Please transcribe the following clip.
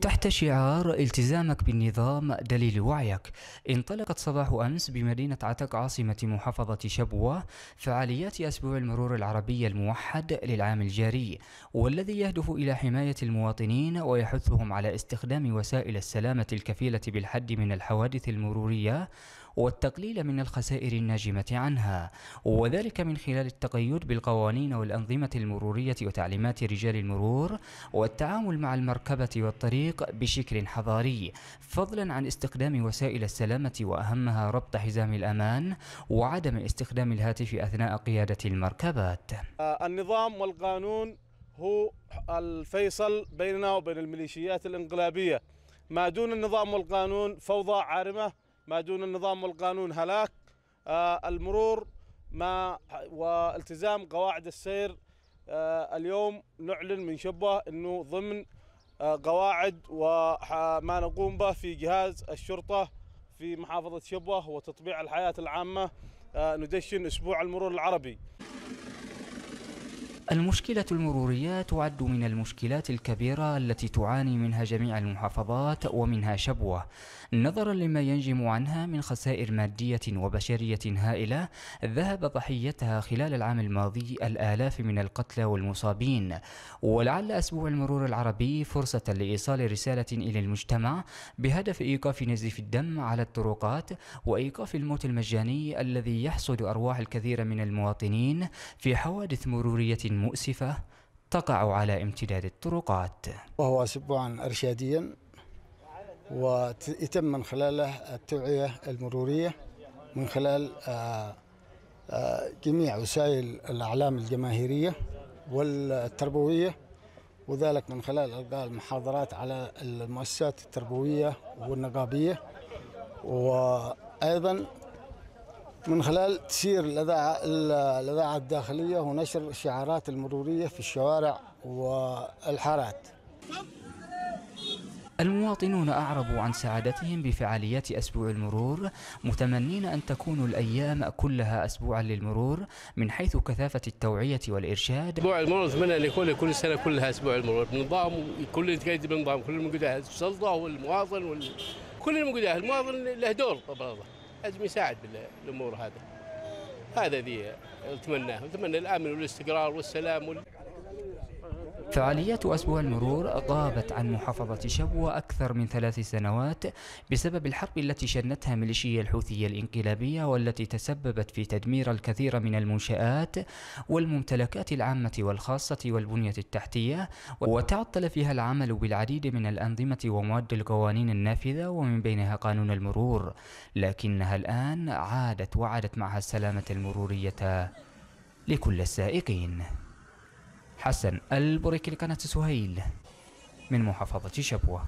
تحت شعار التزامك بالنظام دليل وعيك انطلقت صباح أمس بمدينة عتق عاصمة محافظة شبوة فعاليات أسبوع المرور العربي الموحد للعام الجاري والذي يهدف إلى حماية المواطنين ويحثهم على استخدام وسائل السلامة الكفيلة بالحد من الحوادث المرورية والتقليل من الخسائر الناجمة عنها وذلك من خلال التقيد بالقوانين والأنظمة المرورية وتعليمات رجال المرور والتعامل مع المركبة والطريق بشكل حضاري فضلا عن استخدام وسائل السلامة وأهمها ربط حزام الأمان وعدم استخدام الهاتف أثناء قيادة المركبات آه، النظام والقانون هو الفيصل بيننا وبين الميليشيات الانقلابية ما دون النظام والقانون فوضى عارمة ما دون النظام والقانون هلاك آه، المرور ما والتزام قواعد السير آه، اليوم نعلن من شبه انه ضمن آه، قواعد وما نقوم به في جهاز الشرطه في محافظه شبوه وتطبيع الحياه العامه ندشن اسبوع المرور العربي المشكلة المرورية تعد من المشكلات الكبيرة التي تعاني منها جميع المحافظات ومنها شبوة نظرا لما ينجم عنها من خسائر مادية وبشرية هائلة ذهب ضحيتها خلال العام الماضي الآلاف من القتلى والمصابين ولعل أسبوع المرور العربي فرصة لإيصال رسالة إلى المجتمع بهدف إيقاف نزيف الدم على الطرقات وإيقاف الموت المجاني الذي يحصد أرواح الكثير من المواطنين في حوادث مرورية مؤسفة تقع على امتداد الطرقات وهو سبوعا إرشاديا ويتم من خلاله التوعية المرورية من خلال آه، آه، جميع وسائل الأعلام الجماهيرية والتربوية وذلك من خلال إلقاء المحاضرات على المؤسسات التربوية والنقابية وأيضا من خلال تسير الإذاعة الإذاعة الداخلية ونشر الشعارات المرورية في الشوارع والحارات المواطنون أعربوا عن سعادتهم بفعاليات أسبوع المرور متمنين أن تكون الأيام كلها أسبوعا للمرور من حيث كثافة التوعية والإرشاد أسبوع المرور أتمنى أن يكون كل سنة كلها أسبوع المرور نظام كل يتقيد بالنظام كل الموجود السلطة والمواطن وال... كل الموجود المواطن له دور طبعا لازم يساعد بالامور هذا هذا ذي اللي اتمناه اتمنى الامن والاستقرار والسلام وال... فعاليات أسبوع المرور غابت عن محافظة شبوة أكثر من ثلاث سنوات بسبب الحرب التي شنتها ميليشيا الحوثية الإنقلابية والتي تسببت في تدمير الكثير من المنشآت والممتلكات العامة والخاصة والبنية التحتية وتعطل فيها العمل بالعديد من الأنظمة ومواد القوانين النافذة ومن بينها قانون المرور لكنها الآن عادت وعدت معها السلامة المرورية لكل السائقين حسن البريكي لقناة سهيل من محافظة شبوة